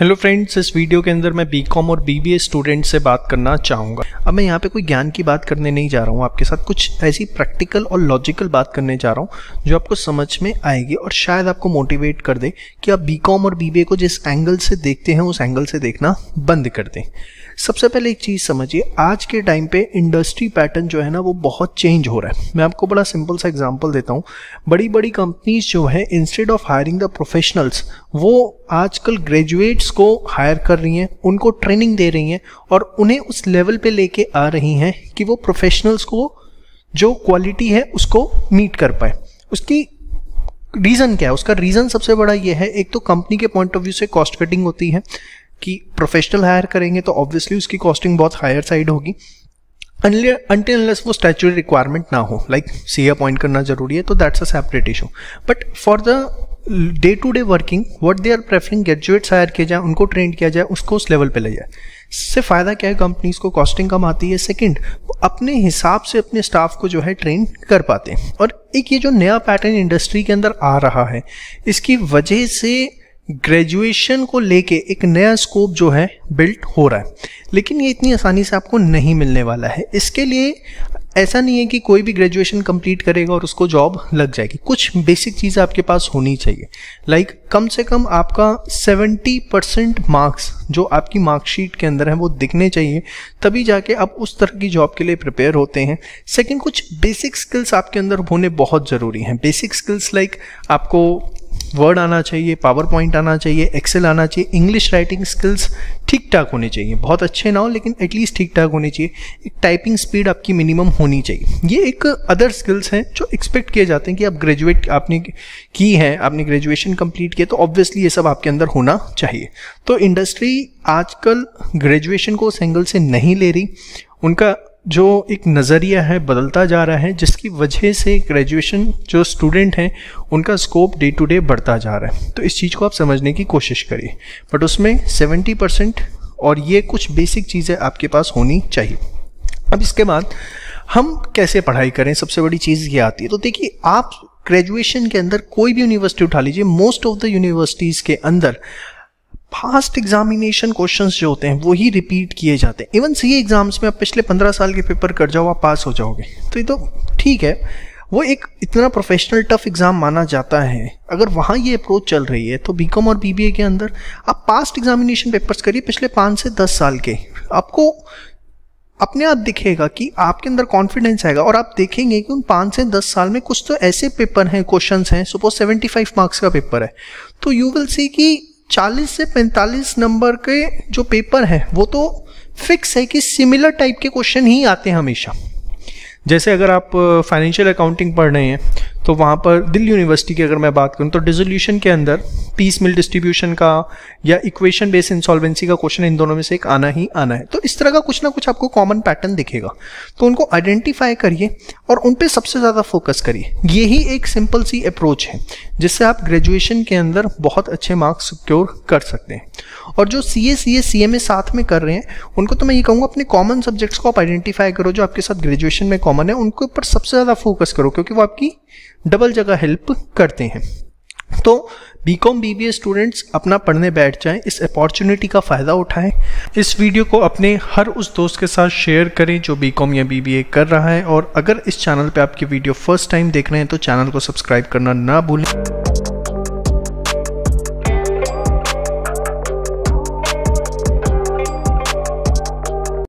hello friends इस video के अंदर मैं बीकॉम और बीबीए स्टूडेंट से बात करना चाहूँगा अब मैं यहाँ पे कोई ज्ञान की बात करने नहीं जा रहा हूँ आपके साथ कुछ ऐसी प्रैक्टिकल और लॉजिकल बात करने जा रहा हूँ जो आपको समझ में आएगी और शायद आपको मोटिवेट कर दे कि आप बीकॉम और बीबीए को जिस एंगल से देखते हैं उस एंगल से देखना बंद कर दें सबसे पहले एक चीज़ समझिए आज के टाइम पे इंडस्ट्री पैटर्न जो है ना वो बहुत चेंज हो रहा है मैं आपको बड़ा सिंपल सा एग्जांपल देता हूँ बड़ी बड़ी कंपनीज जो है instead of hiring the professionals वो आजकल ग्रेजुएट्स टीम्स को हायर कर रही हैं उनको ट्रेनिंग दे रही हैं और उन्हें उस लेवल पे लेके आ रही हैं कि वो प्रोफेशनल्स को जो क्वालिटी है उसको मीट कर पाए उसकी रीज़न क्या है उसका रीज़न सबसे बड़ा ये है एक तो कंपनी के पॉइंट ऑफ व्यू से कॉस्ट कटिंग होती है कि प्रोफेशनल हायर करेंगे तो ऑब्वियसली उसकी कॉस्टिंग बहुत हायर साइड होगी अनलेस वो स्टैचुरी रिक्वायरमेंट ना हो लाइक सी अपॉइंट करना जरूरी है तो that's a separate issue but for the day to day working what they are preferring graduates hire किया जाए उनको ट्रेन किया जाए उसको उस लेवल पे ले जाए इससे फ़ायदा क्या है कंपनीज को कॉस्टिंग कम आती है सेकंड अपने हिसाब से अपने स्टाफ को जो है ट्रेन कर पाते हैं और एक ये जो नया पैटर्न इंडस्ट्री के अंदर आ रहा है इसकी वजह से ग्रेजुएशन को लेके एक नया स्कोप जो है बिल्ट हो रहा है लेकिन ये इतनी आसानी से आपको नहीं मिलने वाला है इसके लिए ऐसा नहीं है कि कोई भी ग्रेजुएशन कंप्लीट करेगा और उसको जॉब लग जाएगी कुछ बेसिक चीज़ आपके पास होनी चाहिए लाइक like, कम से कम आपका 70 परसेंट मार्क्स जो आपकी मार्कशीट के अंदर है वो दिखने चाहिए तभी जाके आप उस तरह की जॉब के लिए प्रिपेयर होते हैं सेकंड कुछ बेसिक स्किल्स आपके अंदर होने बहुत ज़रूरी हैं बेसिक स्किल्स लाइक आपको वर्ड आना चाहिए पावर पॉइंट आना चाहिए एक्सेल आना चाहिए इंग्लिश राइटिंग स्किल्स ठीक ठाक होने चाहिए बहुत अच्छे ना हो लेकिन एटलीस्ट ठीक ठाक होने चाहिए एक टाइपिंग स्पीड आपकी मिनिमम होनी चाहिए ये एक अदर स्किल्स हैं जो एक्सपेक्ट किए जाते हैं कि आप ग्रेजुएट आपने की है आपने ग्रेजुएशन कंप्लीट किया तो ऑब्वियसली ये सब आपके अंदर होना चाहिए तो इंडस्ट्री आजकल ग्रेजुएशन को उस एंगल से नहीं ले रही उनका जो एक नज़रिया है बदलता जा रहा है जिसकी वजह से ग्रेजुएशन जो स्टूडेंट हैं उनका स्कोप डे टू डे बढ़ता जा रहा है तो इस चीज़ को आप समझने की कोशिश करिए बट उसमें 70 परसेंट और ये कुछ बेसिक चीज़ें आपके पास होनी चाहिए अब इसके बाद हम कैसे पढ़ाई करें सबसे बड़ी चीज़ ये आती है तो देखिए आप ग्रेजुएशन के अंदर कोई भी यूनिवर्सिटी उठा लीजिए मोस्ट ऑफ द यूनिवर्सिटीज़ के अंदर फास्ट एग्जामिनेशन क्वेश्चंस जो होते हैं वो ही रिपीट किए जाते हैं इवन सी एग्जाम्स में आप पिछले पंद्रह साल के पेपर कर जाओ आप पास हो जाओगे तो ये तो ठीक है वो एक इतना प्रोफेशनल टफ एग्ज़ाम माना जाता है अगर वहाँ ये अप्रोच चल रही है तो बी और बी के अंदर आप पास्ट एग्जामिनेशन पेपर्स करिए पिछले पाँच से दस साल के आपको अपने आप दिखेगा कि आपके अंदर कॉन्फिडेंस आएगा और आप देखेंगे कि उन पाँच से दस साल में कुछ तो ऐसे पेपर हैं क्वेश्चन हैं सपोज सेवेंटी फाइव मार्क्स का पेपर है तो यू विल सी कि 40 से 45 नंबर के जो पेपर हैं वो तो फिक्स है कि सिमिलर टाइप के क्वेश्चन ही आते हैं हमेशा जैसे अगर आप फाइनेंशियल अकाउंटिंग पढ़ रहे हैं तो वहाँ पर दिल्ली यूनिवर्सिटी की अगर मैं बात करूँ तो डिजोल्यूशन के अंदर पीस मिल डिस्ट्रीब्यूशन का या इक्वेशन बेस्ड इंसॉल्वेंसी का क्वेश्चन इन दोनों में से एक आना ही आना है तो इस तरह का कुछ ना कुछ आपको कॉमन पैटर्न दिखेगा तो उनको आइडेंटिफाई करिए और उन पर सबसे ज़्यादा फोकस करिए यही एक सिंपल सी अप्रोच है जिससे आप ग्रेजुएशन के अंदर बहुत अच्छे मार्क्स सिक्योर कर सकते हैं और जो सी ए सी ए सी एम ए साथ में कर रहे हैं उनको तो मैं ये कहूँगा अपने कॉमन सब्जेक्ट्स को आप आइडेंटिफाई करो जो आपके साथ ग्रेजुएशन में कॉमन है उनके ऊपर सबसे ज़्यादा फोकस करो क्योंकि वो आपकी डबल जगह हेल्प करते हैं तो B Com B B students अपना पढ़ने बैठ जाएं इस अपॉर्चुनिटी का फ़ायदा उठाएं इस वीडियो को अपने हर उस दोस्त के साथ शेयर करें जो बी कॉम या बी बी ए कर रहा है और अगर इस चैनल पे आपकी वीडियो फर्स्ट टाइम देख रहे हैं तो चैनल को सब्सक्राइब करना ना भूलें